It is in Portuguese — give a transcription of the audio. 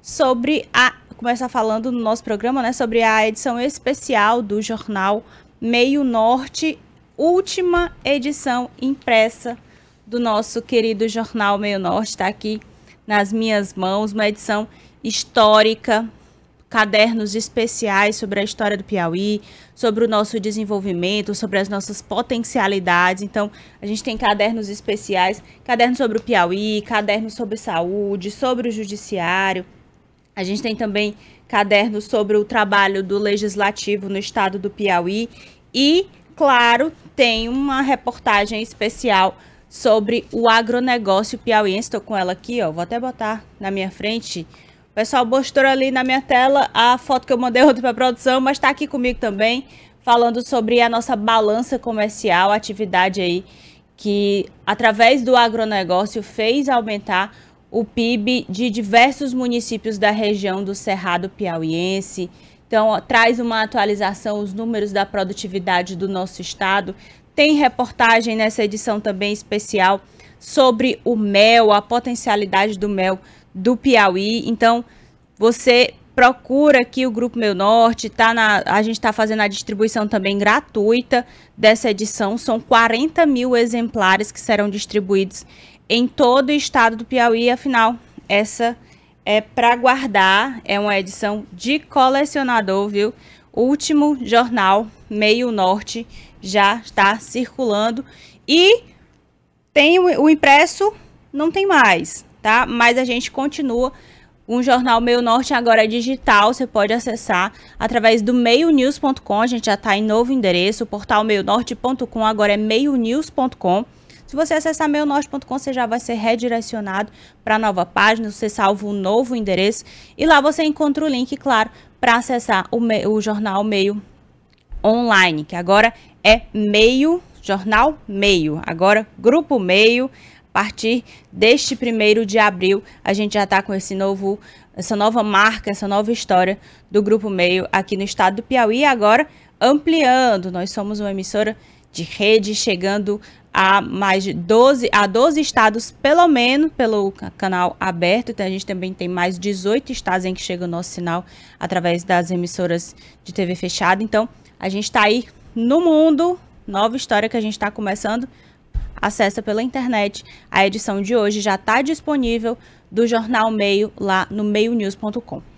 sobre a começar tá falando no nosso programa, né, sobre a edição especial do jornal Meio Norte, última edição impressa do nosso querido jornal Meio Norte, está aqui nas minhas mãos, uma edição histórica cadernos especiais sobre a história do Piauí, sobre o nosso desenvolvimento, sobre as nossas potencialidades. Então, a gente tem cadernos especiais, caderno sobre o Piauí, caderno sobre saúde, sobre o judiciário. A gente tem também caderno sobre o trabalho do legislativo no estado do Piauí e, claro, tem uma reportagem especial sobre o agronegócio piauiense. Estou com ela aqui, ó. Vou até botar na minha frente o pessoal mostrou ali na minha tela a foto que eu mandei ontem para a produção, mas está aqui comigo também, falando sobre a nossa balança comercial, atividade aí que, através do agronegócio, fez aumentar o PIB de diversos municípios da região do Cerrado Piauiense. Então, ó, traz uma atualização os números da produtividade do nosso estado. Tem reportagem nessa edição também especial sobre o mel, a potencialidade do mel do Piauí. Então, você procura aqui o Grupo Meu Norte, tá na, a gente está fazendo a distribuição também gratuita dessa edição. São 40 mil exemplares que serão distribuídos em todo o estado do Piauí. Afinal, essa é para guardar, é uma edição de colecionador, viu? último jornal Meio Norte já está circulando. E tem o, o impresso, não tem mais, tá? Mas a gente continua um jornal Meio Norte agora é digital, você pode acessar através do meionews.com, a gente já está em novo endereço, o portal meionorte.com agora é meionews.com. Se você acessar meionorte.com, você já vai ser redirecionado para a nova página, você salva um novo endereço e lá você encontra o link, claro, para acessar o, o jornal Meio Online, que agora é meio Jornal Meio. Agora, Grupo Meio. A partir deste primeiro de abril, a gente já está com esse novo, essa nova marca, essa nova história do Grupo Meio aqui no estado do Piauí. Agora, ampliando, nós somos uma emissora de rede chegando a mais de 12, a 12 estados, pelo menos, pelo canal aberto. Então, a gente também tem mais 18 estados em que chega o nosso sinal através das emissoras de TV fechada. Então, a gente está aí no mundo nova história que a gente está começando, acessa pela internet. A edição de hoje já está disponível do Jornal Meio lá no meionews.com.